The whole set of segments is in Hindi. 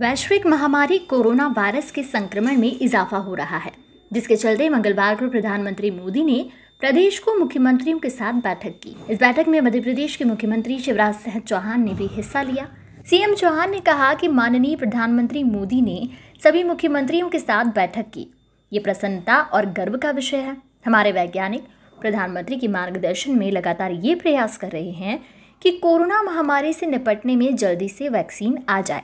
वैश्विक महामारी कोरोना वायरस के संक्रमण में इजाफा हो रहा है जिसके चलते मंगलवार को प्रधानमंत्री मोदी ने प्रदेश को मुख्यमंत्रियों के साथ बैठक की इस बैठक में मध्य प्रदेश के मुख्यमंत्री शिवराज सिंह चौहान ने भी हिस्सा लिया सीएम चौहान ने कहा कि माननीय प्रधानमंत्री मोदी ने सभी मुख्यमंत्रियों के साथ बैठक की ये प्रसन्नता और गर्व का विषय है हमारे वैज्ञानिक प्रधानमंत्री के मार्गदर्शन में लगातार ये प्रयास कर रहे हैं कि कोरोना महामारी से निपटने में जल्दी से वैक्सीन आ जाए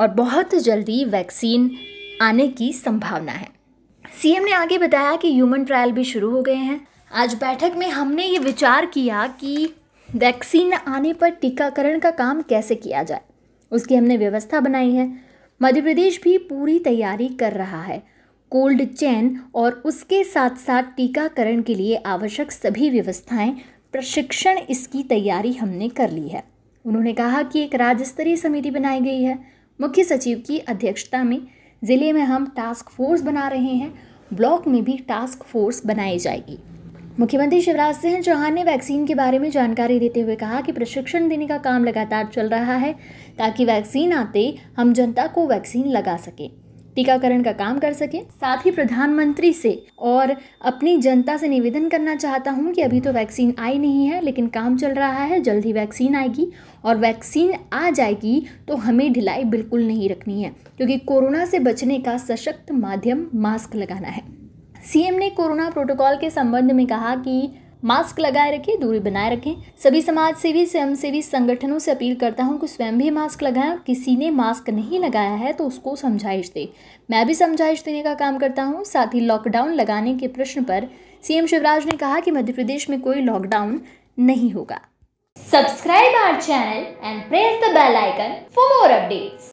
और बहुत जल्दी वैक्सीन आने की संभावना है सीएम ने आगे बताया कि ह्यूमन ट्रायल भी शुरू हो गए हैं आज बैठक में हमने ये विचार किया कि वैक्सीन आने पर टीकाकरण का काम कैसे किया जाए उसकी हमने व्यवस्था बनाई है मध्य प्रदेश भी पूरी तैयारी कर रहा है कोल्ड चैन और उसके साथ साथ टीकाकरण के लिए आवश्यक सभी व्यवस्थाएं प्रशिक्षण इसकी तैयारी हमने कर ली है उन्होंने कहा कि एक राज्य स्तरीय समिति बनाई गई है मुख्य सचिव की अध्यक्षता में ज़िले में हम टास्क फोर्स बना रहे हैं ब्लॉक में भी टास्क फोर्स बनाई जाएगी मुख्यमंत्री शिवराज सिंह चौहान ने वैक्सीन के बारे में जानकारी देते हुए कहा कि प्रशिक्षण देने का काम लगातार चल रहा है ताकि वैक्सीन आते हम जनता को वैक्सीन लगा सकें टीकाकरण का काम कर सके साथ ही प्रधानमंत्री से और अपनी जनता से निवेदन करना चाहता हूँ कि अभी तो वैक्सीन आई नहीं है लेकिन काम चल रहा है जल्द ही वैक्सीन आएगी और वैक्सीन आ जाएगी तो हमें ढिलाई बिल्कुल नहीं रखनी है क्योंकि कोरोना से बचने का सशक्त माध्यम मास्क लगाना है सीएम ने कोरोना प्रोटोकॉल के संबंध में कहा कि मास्क लगाए रखें दूरी बनाए रखें सभी समाज सेवी स्वयं सेवी संगठनों से अपील करता हूँ कि स्वयं भी मास्क लगाएं और किसी ने मास्क नहीं लगाया है तो उसको समझाइश दे मैं भी समझाइश देने का काम करता हूँ साथ ही लॉकडाउन लगाने के प्रश्न पर सीएम शिवराज ने कहा कि मध्य प्रदेश में कोई लॉकडाउन नहीं होगा subscribe our channel and press the bell icon for more updates